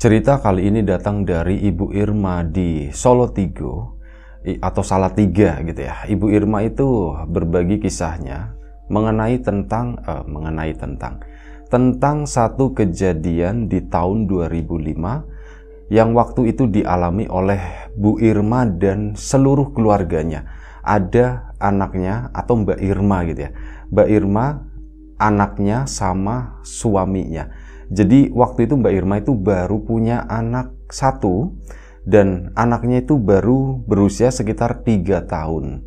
Cerita kali ini datang dari Ibu Irma di Solo Tigo atau Salatiga gitu ya. Ibu Irma itu berbagi kisahnya mengenai tentang eh, mengenai tentang tentang satu kejadian di tahun 2005 yang waktu itu dialami oleh Bu Irma dan seluruh keluarganya. Ada anaknya atau Mbak Irma gitu ya. Mbak Irma anaknya sama suaminya jadi waktu itu Mbak Irma itu baru punya anak satu dan anaknya itu baru berusia sekitar tiga tahun.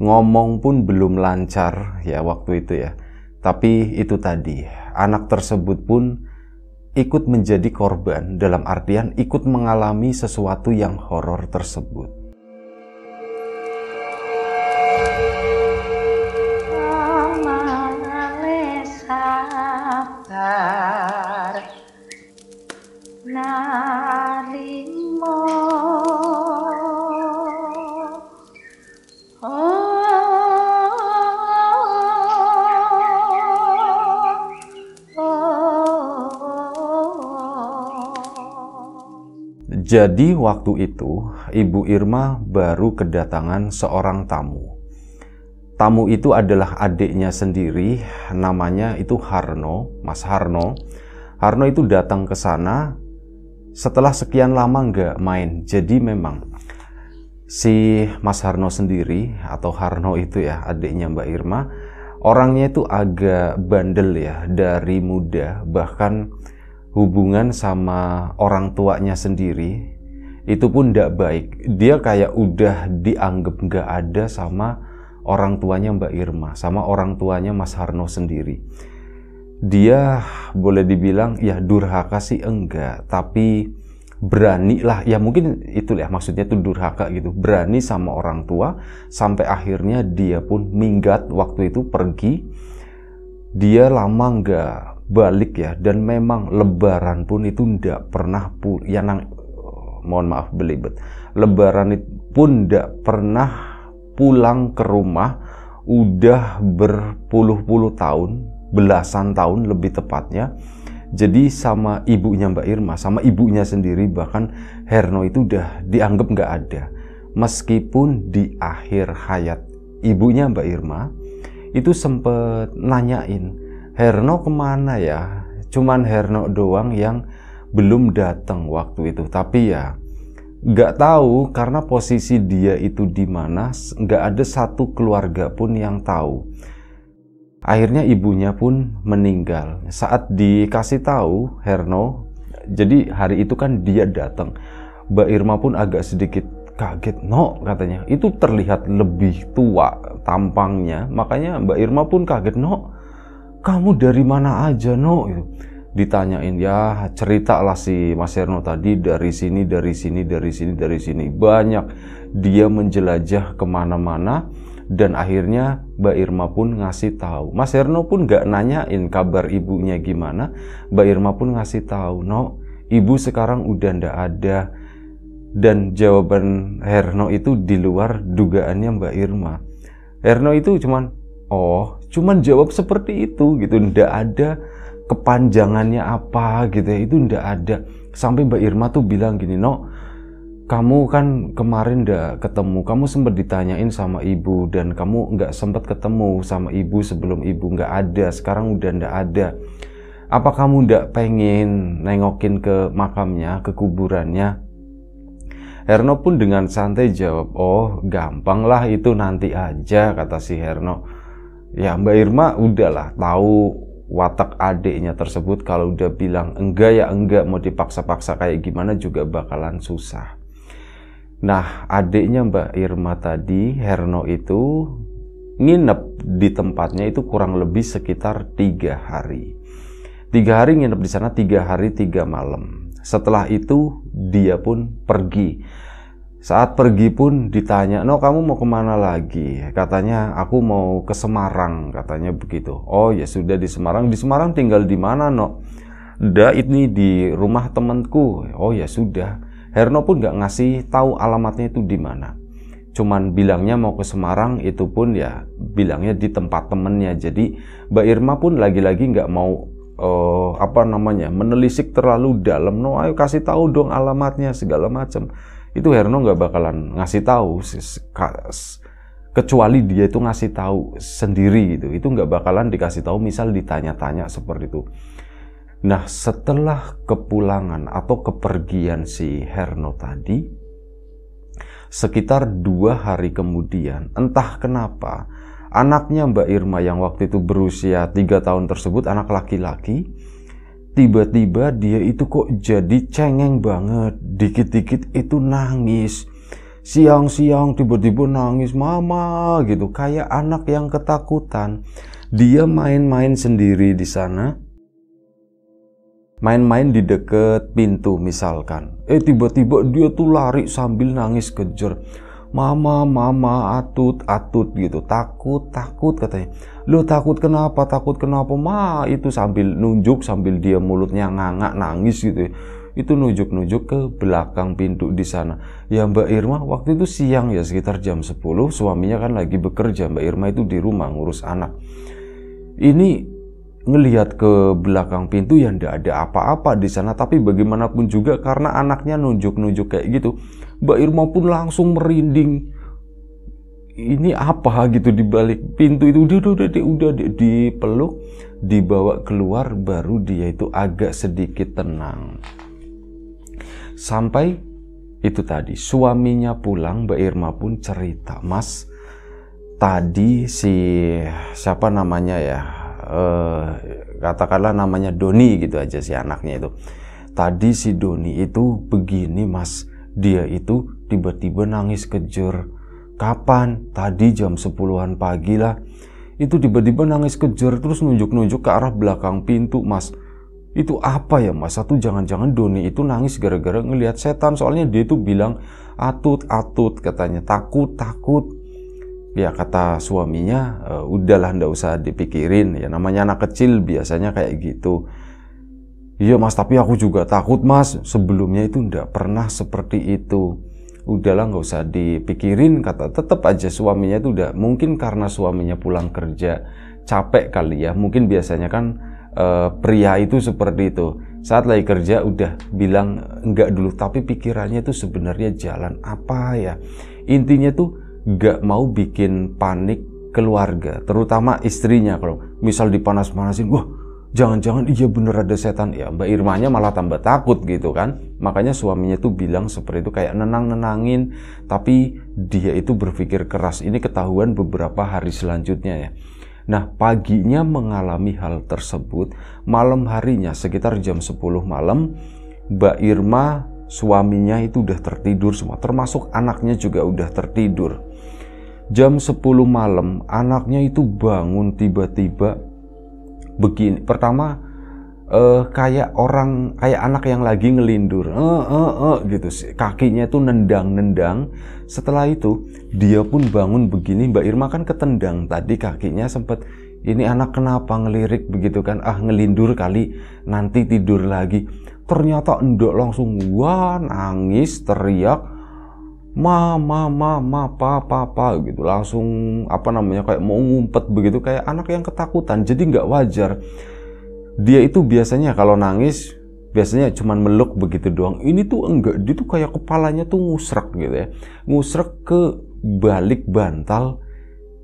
Ngomong pun belum lancar ya waktu itu ya. Tapi itu tadi, anak tersebut pun ikut menjadi korban dalam artian ikut mengalami sesuatu yang horor tersebut. Jadi waktu itu Ibu Irma baru kedatangan seorang tamu. Tamu itu adalah adiknya sendiri, namanya itu Harno, Mas Harno. Harno itu datang ke sana setelah sekian lama nggak main. Jadi memang si Mas Harno sendiri atau Harno itu ya adiknya Mbak Irma, orangnya itu agak bandel ya dari muda bahkan hubungan sama orang tuanya sendiri itu pun tidak baik. Dia kayak udah dianggap nggak ada sama orang tuanya Mbak Irma, sama orang tuanya Mas Harno sendiri. Dia boleh dibilang ya durhaka sih enggak, tapi berani lah ya mungkin itu ya maksudnya tuh durhaka gitu berani sama orang tua sampai akhirnya dia pun minggat waktu itu pergi dia lama nggak balik ya dan memang lebaran pun itu ndak pernah pun ya nang oh, mohon maaf belibet lebaran itu pun ndak pernah pulang ke rumah udah berpuluh-puluh tahun belasan tahun lebih tepatnya jadi sama ibunya Mbak Irma sama ibunya sendiri bahkan Herno itu udah dianggap nggak ada meskipun di akhir hayat ibunya Mbak Irma itu sempet nanyain Herno kemana ya cuman Herno doang yang belum datang waktu itu tapi ya nggak tahu karena posisi dia itu di mana nggak ada satu keluarga pun yang tahu akhirnya ibunya pun meninggal saat dikasih tahu Herno jadi hari itu kan dia datang Mbak Irma pun agak sedikit kaget no katanya itu terlihat lebih tua tampangnya makanya Mbak Irma pun kaget no kamu dari mana aja no gitu. ditanyain ya ceritalah si Mas Erno tadi dari sini dari sini dari sini dari sini banyak dia menjelajah kemana-mana dan akhirnya Mbak Irma pun ngasih tahu Mas Erno pun gak nanyain kabar ibunya gimana Mbak Irma pun ngasih tahu no ibu sekarang udah ndak ada dan jawaban Herno itu di luar dugaannya Mbak Irma Herno itu cuman oh cuman jawab seperti itu gitu ndak ada kepanjangannya apa gitu ya itu ndak ada sampai Mbak Irma tuh bilang gini no kamu kan kemarin ndak ketemu kamu sempat ditanyain sama ibu dan kamu nggak sempat ketemu sama ibu sebelum ibu nggak ada sekarang udah ndak ada apa kamu ndak pengen nengokin ke makamnya ke kuburannya Herno pun dengan santai jawab, oh gampang lah itu nanti aja kata si Herno ya Mbak Irma udahlah tahu watak adiknya tersebut kalau udah bilang enggak ya enggak mau dipaksa-paksa kayak gimana juga bakalan susah. Nah adiknya Mbak Irma tadi Herno itu nginep di tempatnya itu kurang lebih sekitar tiga hari. Tiga hari nginep di sana, tiga hari, tiga malam. Setelah itu dia pun pergi saat pergi pun ditanya, no kamu mau kemana lagi? Katanya aku mau ke Semarang, katanya begitu. Oh ya sudah di Semarang, di Semarang tinggal di mana no? Da ini di rumah temanku. Oh ya sudah. Herno pun nggak ngasih tahu alamatnya itu di mana. Cuman bilangnya mau ke Semarang itu pun ya bilangnya di tempat temennya. Jadi Mbak Irma pun lagi-lagi nggak mau uh, apa namanya menelisik terlalu dalam. No ayo kasih tahu dong alamatnya segala macam itu Herno nggak bakalan ngasih tahu kecuali dia itu ngasih tahu sendiri gitu itu nggak bakalan dikasih tahu misal ditanya-tanya seperti itu nah setelah kepulangan atau kepergian si Herno tadi sekitar dua hari kemudian entah kenapa anaknya Mbak Irma yang waktu itu berusia tiga tahun tersebut anak laki-laki tiba-tiba dia itu kok jadi cengeng banget dikit-dikit itu nangis siang-siang tiba-tiba nangis mama gitu kayak anak yang ketakutan dia main-main sendiri di sana main-main di deket pintu misalkan eh tiba-tiba dia tuh lari sambil nangis kejer mama mama atut atut gitu takut takut katanya lu takut kenapa takut kenapa ma itu sambil nunjuk sambil dia mulutnya nganga nangis gitu ya itu nunjuk-nunjuk ke belakang pintu di sana. Ya Mbak Irma waktu itu siang ya sekitar jam 10 suaminya kan lagi bekerja Mbak Irma itu di rumah ngurus anak. Ini ngelihat ke belakang pintu yang tidak ada apa-apa di sana tapi bagaimanapun juga karena anaknya nunjuk-nunjuk kayak gitu Mbak Irma pun langsung merinding. Ini apa gitu di balik pintu itu udah udah udah udah, dipeluk, dibawa keluar baru dia itu agak sedikit tenang. Sampai itu tadi suaminya pulang Mbak Irma pun cerita, "Mas, tadi si siapa namanya ya? Eh, katakanlah namanya Doni gitu aja si anaknya itu. Tadi si Doni itu begini, Mas." dia itu tiba-tiba nangis kejer. Kapan? Tadi jam 10-an pagi lah. Itu tiba-tiba nangis kejer, terus nunjuk-nunjuk ke arah belakang pintu, Mas. Itu apa ya, Mas? Satu jangan-jangan Doni itu nangis gara-gara ngelihat setan. Soalnya dia itu bilang atut atut katanya, takut takut. Ya kata suaminya, eh, udahlah ndak usah dipikirin. Ya namanya anak kecil biasanya kayak gitu Iya mas, tapi aku juga takut mas. Sebelumnya itu ndak pernah seperti itu. Udahlah nggak usah dipikirin, kata tetap aja suaminya itu udah mungkin karena suaminya pulang kerja capek kali ya. Mungkin biasanya kan e, pria itu seperti itu. Saat lagi kerja udah bilang enggak dulu, tapi pikirannya itu sebenarnya jalan apa ya. Intinya tuh nggak mau bikin panik keluarga, terutama istrinya kalau misal dipanas-panasin, wah jangan-jangan iya bener ada setan ya Mbak Irmanya malah tambah takut gitu kan makanya suaminya tuh bilang seperti itu kayak nenang-nenangin tapi dia itu berpikir keras ini ketahuan beberapa hari selanjutnya ya Nah paginya mengalami hal tersebut malam harinya sekitar jam 10 malam Mbak Irma suaminya itu udah tertidur semua termasuk anaknya juga udah tertidur jam 10 malam anaknya itu bangun tiba-tiba begini pertama uh, kayak orang kayak anak yang lagi ngelindur uh, uh, uh, gitu kakinya tuh nendang nendang setelah itu dia pun bangun begini Mbak Irma kan ketendang tadi kakinya sempet ini anak kenapa ngelirik begitu kan ah ngelindur kali nanti tidur lagi ternyata endok langsung wah nangis teriak ma ma ma ma pa pa pa gitu langsung apa namanya kayak mau ngumpet begitu kayak anak yang ketakutan jadi nggak wajar dia itu biasanya kalau nangis biasanya cuman meluk begitu doang ini tuh enggak dia tuh kayak kepalanya tuh ngusrek gitu ya ngusrek ke balik bantal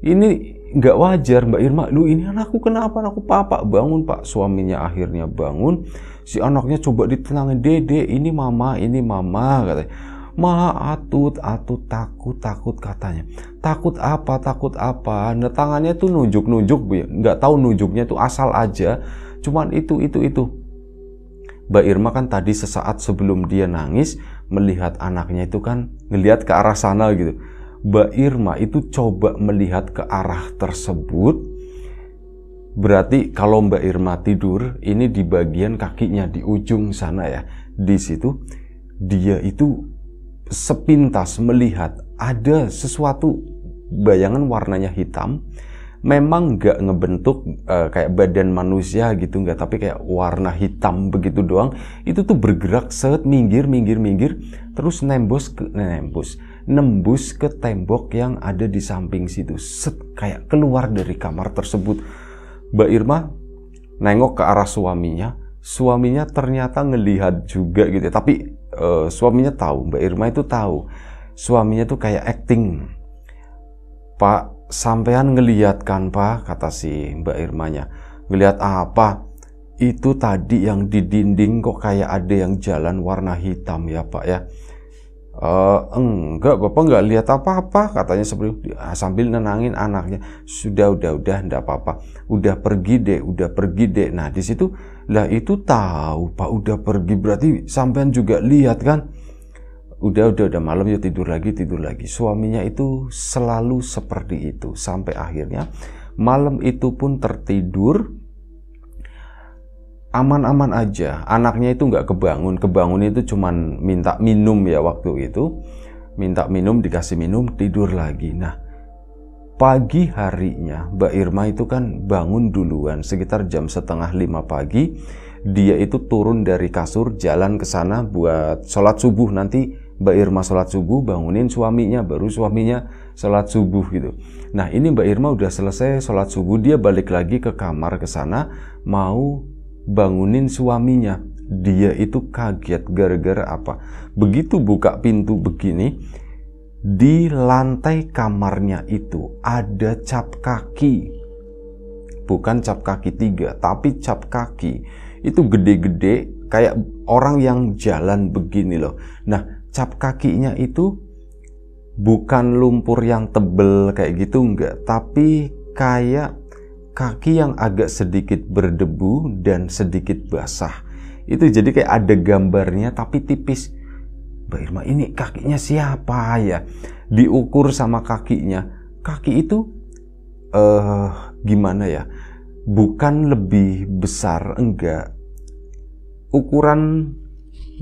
ini nggak wajar Mbak Irma lu ini anakku kenapa anakku papa bangun pak suaminya akhirnya bangun si anaknya coba ditenangin dede ini mama ini mama katanya Ma atut, atut, takut, takut katanya. Takut apa, takut apa. Nah, tangannya tuh nunjuk-nunjuk, ya. nggak tahu nunjuknya tuh asal aja. Cuman itu, itu, itu. Mbak Irma kan tadi sesaat sebelum dia nangis, melihat anaknya itu kan ngelihat ke arah sana gitu. Mbak Irma itu coba melihat ke arah tersebut, Berarti kalau Mbak Irma tidur, ini di bagian kakinya di ujung sana ya. Di situ dia itu sepintas melihat ada sesuatu bayangan warnanya hitam memang nggak ngebentuk uh, kayak badan manusia gitu nggak tapi kayak warna hitam begitu doang itu tuh bergerak set minggir minggir minggir terus nembus ke eh, nembus nembus ke tembok yang ada di samping situ set kayak keluar dari kamar tersebut Mbak Irma nengok ke arah suaminya suaminya ternyata ngelihat juga gitu ya. tapi uh, suaminya tahu, Mbak Irma itu tahu. Suaminya tuh kayak acting. Pak, sampean ngeliat kan Pak, kata si Mbak Irmanya. Ngeliat apa? Itu tadi yang di dinding kok kayak ada yang jalan warna hitam ya Pak ya. Uh, enggak bapak enggak lihat apa-apa katanya seperti ah, sambil nenangin anaknya sudah udah udah enggak apa-apa udah pergi deh udah pergi deh nah di situ lah itu tahu Pak udah pergi berarti sampean juga lihat kan? Udah udah udah malam ya tidur lagi tidur lagi. Suaminya itu selalu seperti itu sampai akhirnya malam itu pun tertidur aman-aman aja. Anaknya itu nggak kebangun. Kebangun itu cuman minta minum ya waktu itu. Minta minum dikasih minum tidur lagi. Nah, pagi harinya Mbak Irma itu kan bangun duluan sekitar jam setengah lima pagi dia itu turun dari kasur jalan ke sana buat sholat subuh nanti Mbak Irma sholat subuh bangunin suaminya baru suaminya sholat subuh gitu nah ini Mbak Irma udah selesai sholat subuh dia balik lagi ke kamar ke sana mau bangunin suaminya dia itu kaget gara-gara apa begitu buka pintu begini di lantai kamarnya itu ada cap kaki. Bukan cap kaki tiga, tapi cap kaki itu gede-gede kayak orang yang jalan begini loh. Nah, cap kakinya itu bukan lumpur yang tebel kayak gitu enggak, tapi kayak kaki yang agak sedikit berdebu dan sedikit basah. Itu jadi kayak ada gambarnya tapi tipis Mbak Irma ini kakinya siapa ya diukur sama kakinya kaki itu eh uh, gimana ya bukan lebih besar enggak ukuran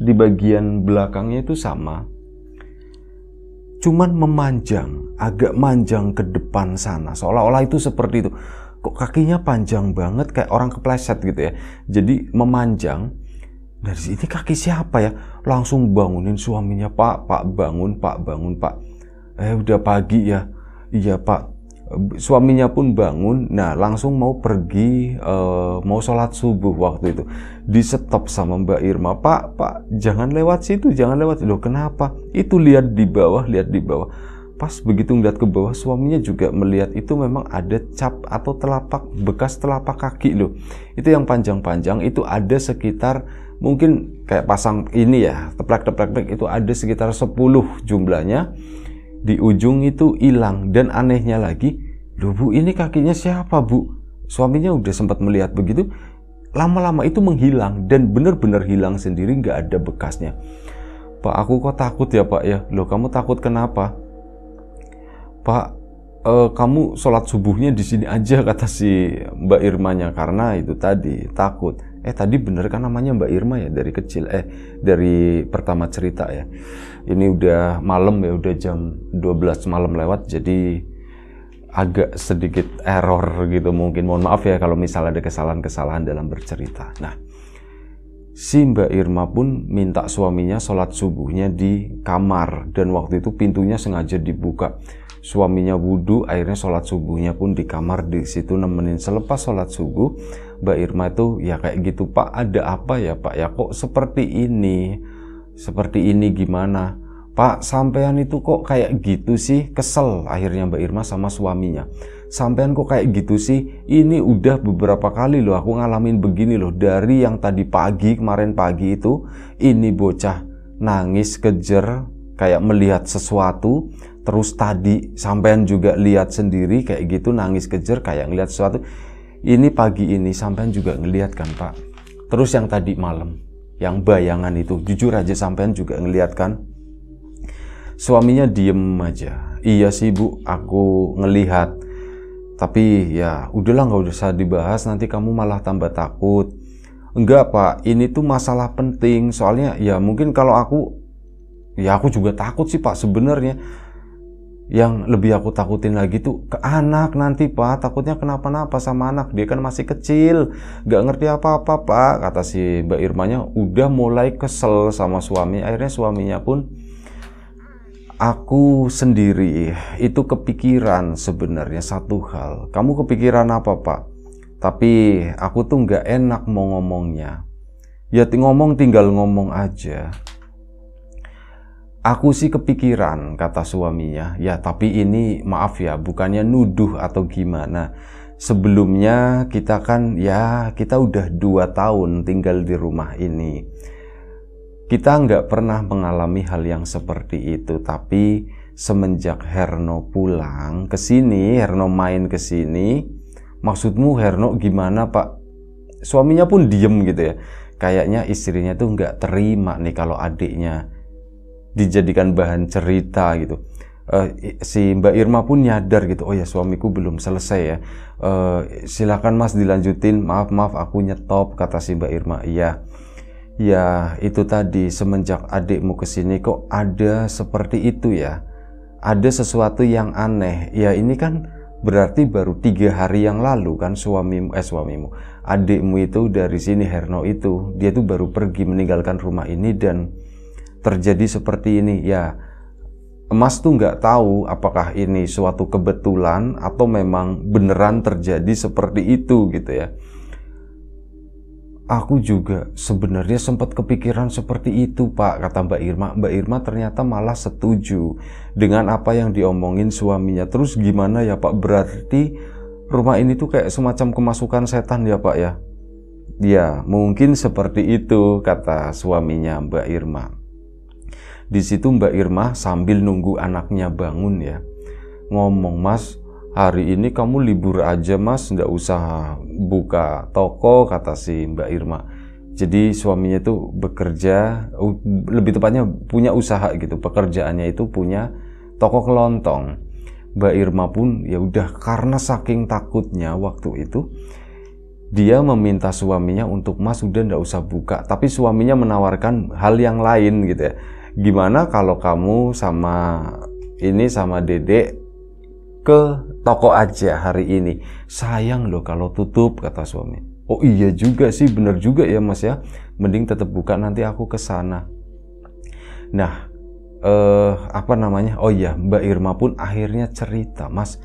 di bagian belakangnya itu sama cuman memanjang agak manjang ke depan sana seolah-olah itu seperti itu kok kakinya panjang banget kayak orang kepleset gitu ya jadi memanjang dari sini kaki siapa ya langsung bangunin suaminya pak pak bangun pak bangun pak eh udah pagi ya iya pak suaminya pun bangun nah langsung mau pergi uh, mau sholat subuh waktu itu di stop sama Mbak Irma pak pak jangan lewat situ jangan lewat loh kenapa itu lihat di bawah lihat di bawah pas begitu ngeliat ke bawah suaminya juga melihat itu memang ada cap atau telapak bekas telapak kaki loh itu yang panjang-panjang itu ada sekitar mungkin kayak pasang ini ya teplak-teplak itu ada sekitar 10 jumlahnya di ujung itu hilang dan anehnya lagi loh bu ini kakinya siapa bu suaminya udah sempat melihat begitu lama-lama itu menghilang dan benar-benar hilang sendiri nggak ada bekasnya Pak aku kok takut ya pak ya loh kamu takut kenapa Pak eh, kamu sholat subuhnya di sini aja kata si Mbak Irmanya karena itu tadi takut eh tadi bener kan namanya Mbak Irma ya dari kecil eh dari pertama cerita ya ini udah malam ya udah jam 12 malam lewat jadi agak sedikit error gitu mungkin mohon maaf ya kalau misalnya ada kesalahan-kesalahan dalam bercerita nah si Mbak Irma pun minta suaminya sholat subuhnya di kamar dan waktu itu pintunya sengaja dibuka suaminya wudhu akhirnya sholat subuhnya pun di kamar di situ nemenin selepas sholat subuh Mbak Irma tuh ya kayak gitu Pak ada apa ya Pak ya kok seperti ini seperti ini gimana Pak sampean itu kok kayak gitu sih kesel akhirnya Mbak Irma sama suaminya sampean kok kayak gitu sih ini udah beberapa kali loh aku ngalamin begini loh dari yang tadi pagi kemarin pagi itu ini bocah nangis kejer kayak melihat sesuatu terus tadi sampean juga lihat sendiri kayak gitu nangis kejer kayak ngelihat sesuatu ini pagi ini sampean juga ngeliat kan pak terus yang tadi malam yang bayangan itu jujur aja sampean juga ngeliat kan suaminya diem aja iya sih bu aku ngelihat tapi ya udahlah nggak usah dibahas nanti kamu malah tambah takut enggak pak ini tuh masalah penting soalnya ya mungkin kalau aku ya aku juga takut sih pak sebenarnya yang lebih aku takutin lagi tuh ke anak nanti pak takutnya kenapa-napa sama anak dia kan masih kecil gak ngerti apa-apa pak kata si Mbak Irmanya udah mulai kesel sama suami akhirnya suaminya pun aku sendiri itu kepikiran sebenarnya satu hal kamu kepikiran apa pak tapi aku tuh gak enak mau ngomongnya ya ngomong tinggal ngomong aja Aku sih kepikiran, kata suaminya. Ya, tapi ini maaf ya, bukannya nuduh atau gimana. Sebelumnya kita kan ya kita udah dua tahun tinggal di rumah ini. Kita nggak pernah mengalami hal yang seperti itu, tapi semenjak Herno pulang ke sini, Herno main ke sini, maksudmu Herno gimana pak? Suaminya pun diem gitu ya. Kayaknya istrinya tuh nggak terima nih kalau adiknya dijadikan bahan cerita gitu uh, si Mbak Irma pun nyadar gitu oh ya suamiku belum selesai ya uh, silakan Mas dilanjutin maaf maaf aku nyetop kata si Mbak Irma iya ya itu tadi semenjak adikmu kesini kok ada seperti itu ya ada sesuatu yang aneh ya ini kan berarti baru tiga hari yang lalu kan suamimu eh suamimu adikmu itu dari sini Herno itu dia tuh baru pergi meninggalkan rumah ini dan terjadi seperti ini ya emas tuh nggak tahu apakah ini suatu kebetulan atau memang beneran terjadi seperti itu gitu ya aku juga sebenarnya sempat kepikiran seperti itu pak kata Mbak Irma Mbak Irma ternyata malah setuju dengan apa yang diomongin suaminya terus gimana ya pak berarti rumah ini tuh kayak semacam kemasukan setan ya pak ya ya mungkin seperti itu kata suaminya Mbak Irma di situ Mbak Irma sambil nunggu anaknya bangun ya. Ngomong mas, hari ini kamu libur aja mas, nggak usah buka toko kata si Mbak Irma. Jadi suaminya itu bekerja, lebih tepatnya punya usaha gitu. Pekerjaannya itu punya toko kelontong. Mbak Irma pun ya udah karena saking takutnya waktu itu dia meminta suaminya untuk mas udah ndak usah buka tapi suaminya menawarkan hal yang lain gitu ya gimana kalau kamu sama ini sama Dedek ke toko aja hari ini. Sayang loh kalau tutup kata suami. Oh iya juga sih, bener juga ya mas ya. Mending tetap buka nanti aku ke sana. Nah, eh, apa namanya? Oh iya, Mbak Irma pun akhirnya cerita, mas.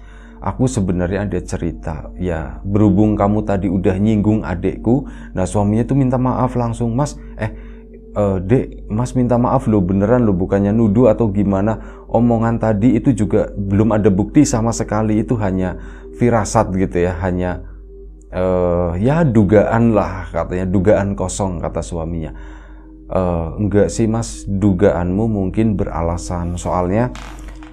Aku sebenarnya ada cerita. Ya, berhubung kamu tadi udah nyinggung adekku, nah suaminya tuh minta maaf langsung, mas. Eh, uh, dek mas minta maaf lo beneran lo bukannya nuduh atau gimana omongan tadi itu juga belum ada bukti sama sekali itu hanya firasat gitu ya hanya uh, ya dugaan lah katanya dugaan kosong kata suaminya uh, enggak sih mas dugaanmu mungkin beralasan soalnya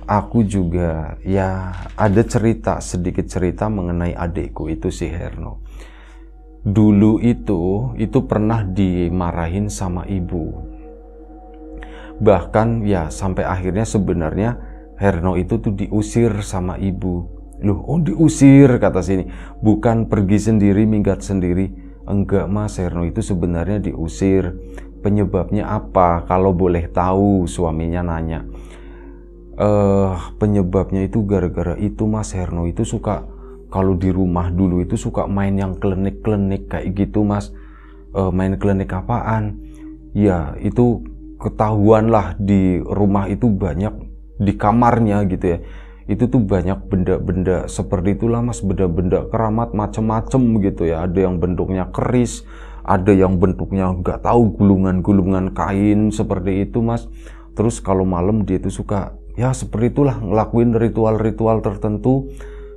aku juga ya ada cerita sedikit cerita mengenai adikku itu si Herno dulu itu itu pernah dimarahin sama ibu bahkan ya sampai akhirnya sebenarnya Herno itu tuh diusir sama ibu loh oh diusir kata sini bukan pergi sendiri minggat sendiri enggak mas Herno itu sebenarnya diusir penyebabnya apa kalau boleh tahu suaminya nanya eh penyebabnya itu gara-gara itu mas Herno itu suka kalau di rumah dulu itu suka main yang klenik-klenik kayak gitu mas e, main klenik apaan ya itu ketahuan lah di rumah itu banyak di kamarnya gitu ya itu tuh banyak benda-benda seperti itulah mas benda-benda keramat macem-macem gitu ya ada yang bentuknya keris ada yang bentuknya nggak tahu gulungan-gulungan kain seperti itu mas terus kalau malam dia itu suka ya seperti itulah ngelakuin ritual-ritual tertentu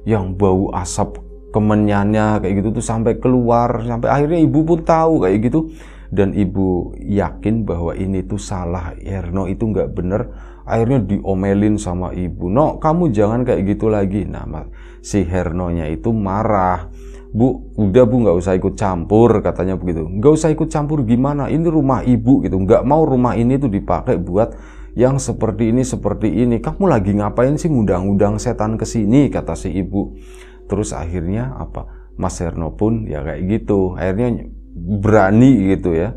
yang bau asap kemenyannya kayak gitu tuh sampai keluar sampai akhirnya ibu pun tahu kayak gitu dan ibu yakin bahwa ini tuh salah Erno itu nggak bener akhirnya diomelin sama ibu no kamu jangan kayak gitu lagi nama si Hernonya itu marah bu udah bu nggak usah ikut campur katanya begitu nggak usah ikut campur gimana ini rumah ibu gitu nggak mau rumah ini tuh dipakai buat yang seperti ini seperti ini kamu lagi ngapain sih ngundang-undang setan ke sini kata si ibu terus akhirnya apa Mas Herno pun ya kayak gitu akhirnya berani gitu ya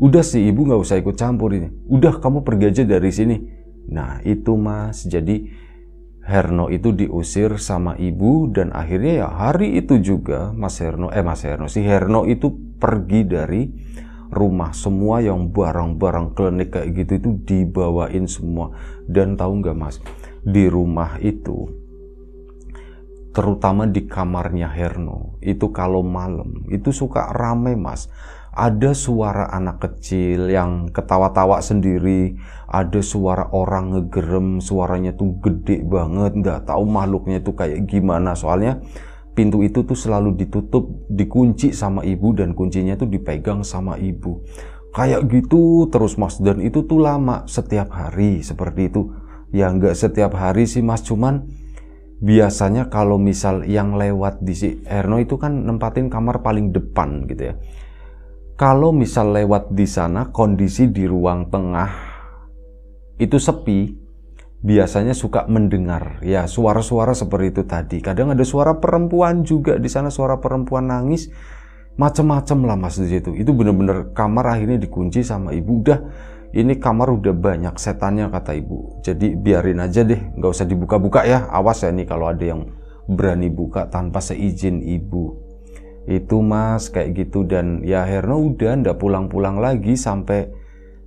udah si ibu nggak usah ikut campur ini udah kamu pergi aja dari sini nah itu mas jadi Herno itu diusir sama ibu dan akhirnya ya hari itu juga Mas Herno eh Mas Herno si Herno itu pergi dari rumah semua yang barang-barang klinik kayak gitu itu dibawain semua dan tahu nggak mas di rumah itu terutama di kamarnya Herno itu kalau malam itu suka rame mas ada suara anak kecil yang ketawa-tawa sendiri, ada suara orang ngegerem, suaranya tuh gede banget, nggak tahu makhluknya tuh kayak gimana. Soalnya pintu itu tuh selalu ditutup, dikunci sama ibu dan kuncinya tuh dipegang sama ibu. Kayak gitu terus Mas dan itu tuh lama setiap hari seperti itu. Ya nggak setiap hari sih Mas cuman biasanya kalau misal yang lewat di si Erno itu kan nempatin kamar paling depan gitu ya. Kalau misal lewat di sana kondisi di ruang tengah itu sepi, biasanya suka mendengar ya suara-suara seperti itu tadi. Kadang ada suara perempuan juga di sana suara perempuan nangis macam-macam lah mas di situ. Itu benar-benar kamar akhirnya dikunci sama ibu. Udah ini kamar udah banyak setannya kata ibu. Jadi biarin aja deh, nggak usah dibuka-buka ya. Awas ya nih kalau ada yang berani buka tanpa seizin ibu. Itu mas kayak gitu dan ya Herno udah ndak pulang-pulang lagi sampai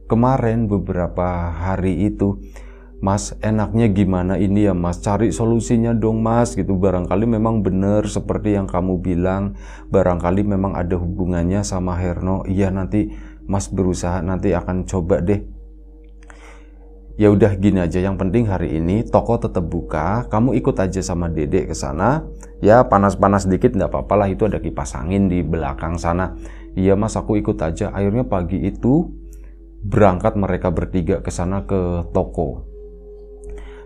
kemarin beberapa hari itu Mas enaknya gimana ini ya mas cari solusinya dong mas gitu barangkali memang benar seperti yang kamu bilang barangkali memang ada hubungannya sama Herno iya nanti mas berusaha nanti akan coba deh ya udah gini aja yang penting hari ini toko tetap buka kamu ikut aja sama Dedek ke sana ya panas-panas dikit nggak apa-apa lah itu ada kipas angin di belakang sana iya mas aku ikut aja akhirnya pagi itu berangkat mereka bertiga ke sana ke toko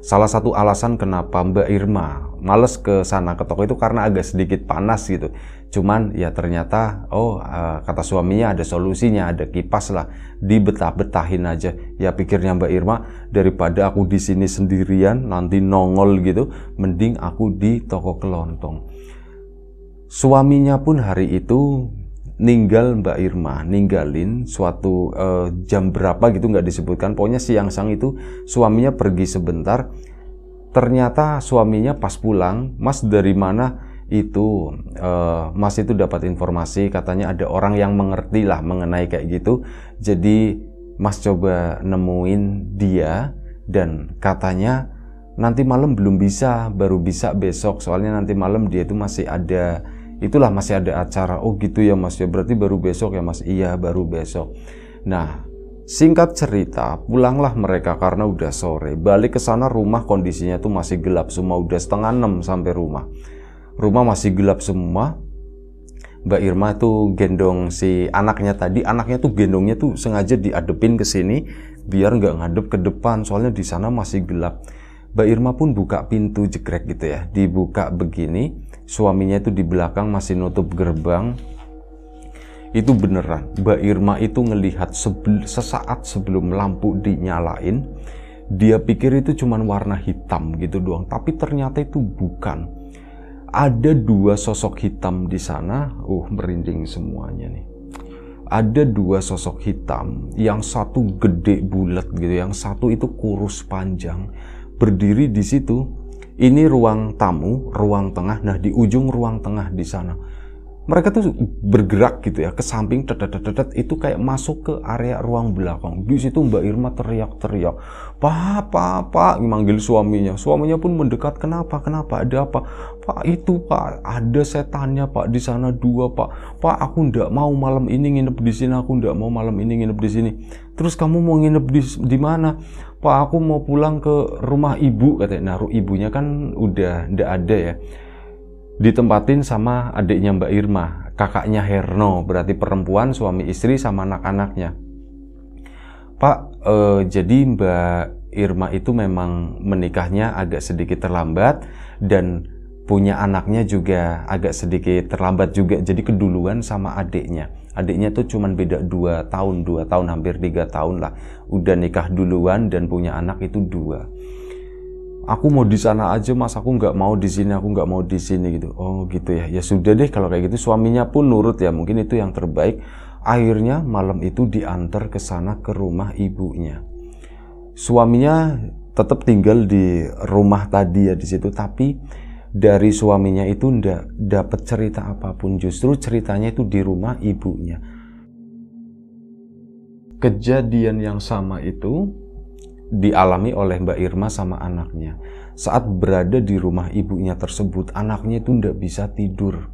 salah satu alasan kenapa Mbak Irma males ke sana ke toko itu karena agak sedikit panas gitu. Cuman ya ternyata oh eh, kata suaminya ada solusinya, ada kipas lah, dibetah-betahin aja. Ya pikirnya Mbak Irma daripada aku di sini sendirian nanti nongol gitu, mending aku di toko kelontong. Suaminya pun hari itu ninggal Mbak Irma, ninggalin suatu uh, jam berapa gitu nggak disebutkan. Pokoknya siang sang itu suaminya pergi sebentar. Ternyata suaminya pas pulang, Mas dari mana itu uh, Mas itu dapat informasi katanya ada orang yang mengerti lah mengenai kayak gitu. Jadi Mas coba nemuin dia dan katanya nanti malam belum bisa, baru bisa besok. Soalnya nanti malam dia itu masih ada itulah masih ada acara oh gitu ya mas ya berarti baru besok ya mas iya baru besok nah singkat cerita pulanglah mereka karena udah sore balik ke sana rumah kondisinya tuh masih gelap semua udah setengah enam sampai rumah rumah masih gelap semua Mbak Irma tuh gendong si anaknya tadi anaknya tuh gendongnya tuh sengaja diadepin ke sini biar nggak ngadep ke depan soalnya di sana masih gelap Mbak Irma pun buka pintu jegrek gitu ya dibuka begini suaminya itu di belakang masih nutup gerbang itu beneran Mbak Irma itu ngelihat sesaat sebelum lampu dinyalain dia pikir itu cuman warna hitam gitu doang tapi ternyata itu bukan ada dua sosok hitam di sana uh merinding semuanya nih ada dua sosok hitam yang satu gede bulat gitu yang satu itu kurus panjang berdiri di situ ini ruang tamu, ruang tengah. Nah, di ujung ruang tengah di sana mereka tuh bergerak gitu ya ke samping dedet itu kayak masuk ke area ruang belakang di situ Mbak Irma teriak-teriak pak pak pak memanggil suaminya suaminya pun mendekat kenapa kenapa ada apa pak itu pak ada setannya pak di sana dua pak pak aku ndak mau malam ini nginep di sini aku ndak mau malam ini nginep di sini terus kamu mau nginep di di mana pak aku mau pulang ke rumah ibu katanya naruh ibunya kan udah ndak ada ya ditempatin sama adiknya Mbak Irma, kakaknya Herno, berarti perempuan suami istri sama anak-anaknya. Pak, eh, jadi Mbak Irma itu memang menikahnya agak sedikit terlambat dan punya anaknya juga agak sedikit terlambat juga jadi keduluan sama adiknya adiknya tuh cuman beda 2 tahun 2 tahun hampir 3 tahun lah udah nikah duluan dan punya anak itu dua aku mau di sana aja mas aku nggak mau di sini aku nggak mau di sini gitu oh gitu ya ya sudah deh kalau kayak gitu suaminya pun nurut ya mungkin itu yang terbaik akhirnya malam itu diantar ke sana ke rumah ibunya suaminya tetap tinggal di rumah tadi ya di situ tapi dari suaminya itu ndak dapat cerita apapun justru ceritanya itu di rumah ibunya kejadian yang sama itu dialami oleh Mbak Irma sama anaknya. Saat berada di rumah ibunya tersebut, anaknya itu tidak bisa tidur.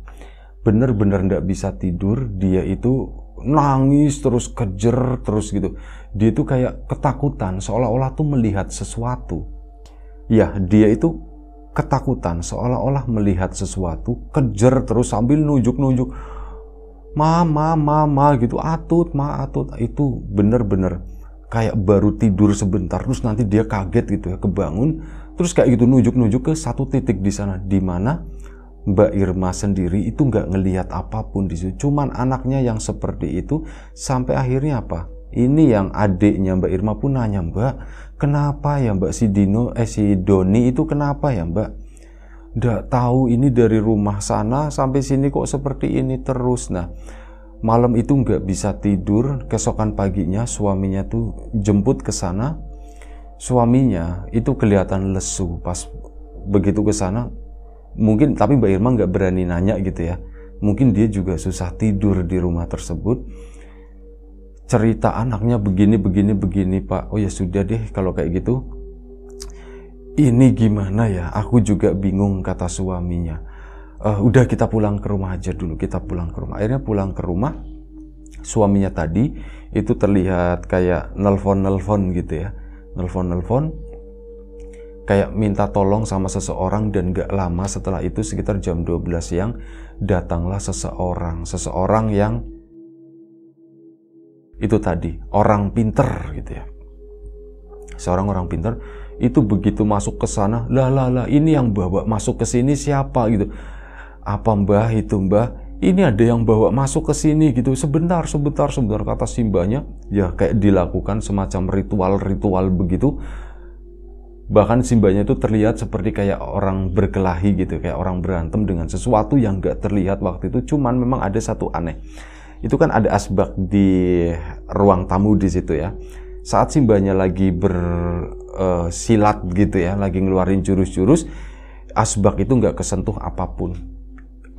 Bener-bener tidak bisa tidur, dia itu nangis terus kejer terus gitu. Dia itu kayak ketakutan seolah-olah tuh melihat sesuatu. Ya, dia itu ketakutan seolah-olah melihat sesuatu, kejer terus sambil nunjuk-nunjuk mama mama gitu atut ma atut itu bener-bener kayak baru tidur sebentar terus nanti dia kaget gitu ya kebangun terus kayak gitu nunjuk-nunjuk ke satu titik di sana di mana Mbak Irma sendiri itu nggak ngelihat apapun di situ. Cuman anaknya yang seperti itu sampai akhirnya apa? Ini yang adiknya Mbak Irma pun nanya Mbak, kenapa ya Mbak si Dino, eh si Doni itu kenapa ya Mbak? Nggak tahu ini dari rumah sana sampai sini kok seperti ini terus. Nah, malam itu nggak bisa tidur kesokan paginya suaminya tuh jemput ke sana suaminya itu kelihatan lesu pas begitu ke sana mungkin tapi Mbak Irma nggak berani nanya gitu ya mungkin dia juga susah tidur di rumah tersebut cerita anaknya begini begini begini Pak oh ya sudah deh kalau kayak gitu ini gimana ya aku juga bingung kata suaminya uh, udah kita pulang ke rumah aja dulu kita pulang ke rumah akhirnya pulang ke rumah suaminya tadi itu terlihat kayak nelfon nelfon gitu ya nelfon nelfon kayak minta tolong sama seseorang dan gak lama setelah itu sekitar jam 12 siang datanglah seseorang seseorang yang itu tadi orang pinter gitu ya seorang orang pinter itu begitu masuk ke sana lah lah lah ini yang bawa masuk ke sini siapa gitu apa mbah itu mbah ini ada yang bawa masuk ke sini gitu sebentar sebentar sebentar kata simbahnya ya kayak dilakukan semacam ritual-ritual begitu bahkan simbahnya itu terlihat seperti kayak orang berkelahi gitu kayak orang berantem dengan sesuatu yang gak terlihat waktu itu cuman memang ada satu aneh itu kan ada asbak di ruang tamu di situ ya saat simbahnya lagi bersilat eh, gitu ya lagi ngeluarin jurus-jurus asbak itu nggak kesentuh apapun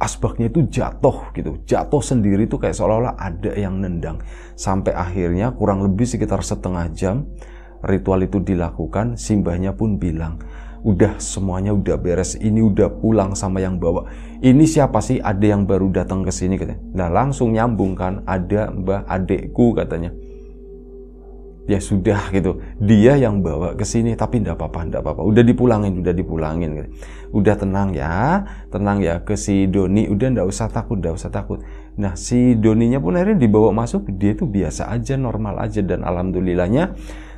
asbaknya itu jatuh gitu jatuh sendiri tuh kayak seolah-olah ada yang nendang sampai akhirnya kurang lebih sekitar setengah jam ritual itu dilakukan simbahnya pun bilang udah semuanya udah beres ini udah pulang sama yang bawa ini siapa sih ada yang baru datang ke sini katanya nah langsung nyambungkan ada mbah adekku katanya ya sudah gitu dia yang bawa ke sini tapi tidak apa-apa tidak apa-apa udah dipulangin udah dipulangin gitu. udah tenang ya tenang ya ke si Doni udah tidak usah takut tidak usah takut nah si Doninya pun akhirnya dibawa masuk dia itu biasa aja normal aja dan alhamdulillahnya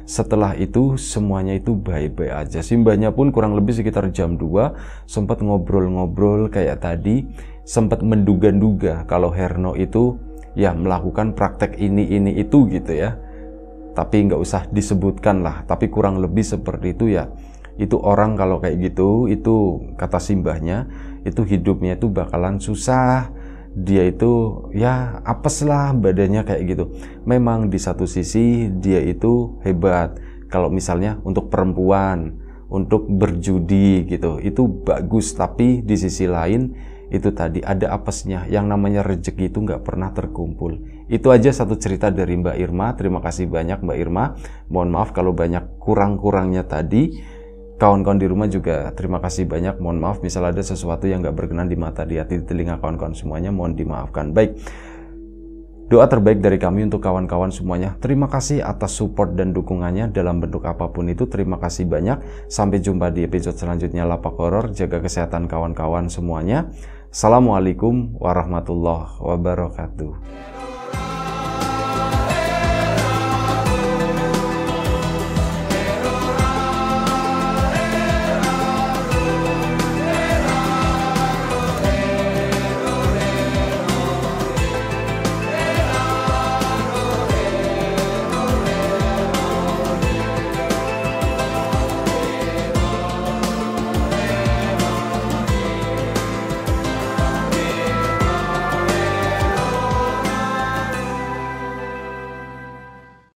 setelah itu semuanya itu baik-baik aja simbahnya pun kurang lebih sekitar jam 2 sempat ngobrol-ngobrol kayak tadi sempat menduga-duga kalau Herno itu ya melakukan praktek ini ini itu gitu ya tapi nggak usah disebutkan lah tapi kurang lebih seperti itu ya itu orang kalau kayak gitu itu kata simbahnya itu hidupnya itu bakalan susah dia itu ya apes lah badannya kayak gitu memang di satu sisi dia itu hebat kalau misalnya untuk perempuan untuk berjudi gitu itu bagus tapi di sisi lain itu tadi ada apesnya yang namanya rezeki itu nggak pernah terkumpul itu aja satu cerita dari Mbak Irma. Terima kasih banyak Mbak Irma. Mohon maaf kalau banyak kurang-kurangnya tadi. Kawan-kawan di rumah juga terima kasih banyak. Mohon maaf misal ada sesuatu yang gak berkenan di mata, di hati, di telinga kawan-kawan semuanya. Mohon dimaafkan. Baik. Doa terbaik dari kami untuk kawan-kawan semuanya. Terima kasih atas support dan dukungannya dalam bentuk apapun itu. Terima kasih banyak. Sampai jumpa di episode selanjutnya Lapak Horor. Jaga kesehatan kawan-kawan semuanya. Assalamualaikum warahmatullahi wabarakatuh.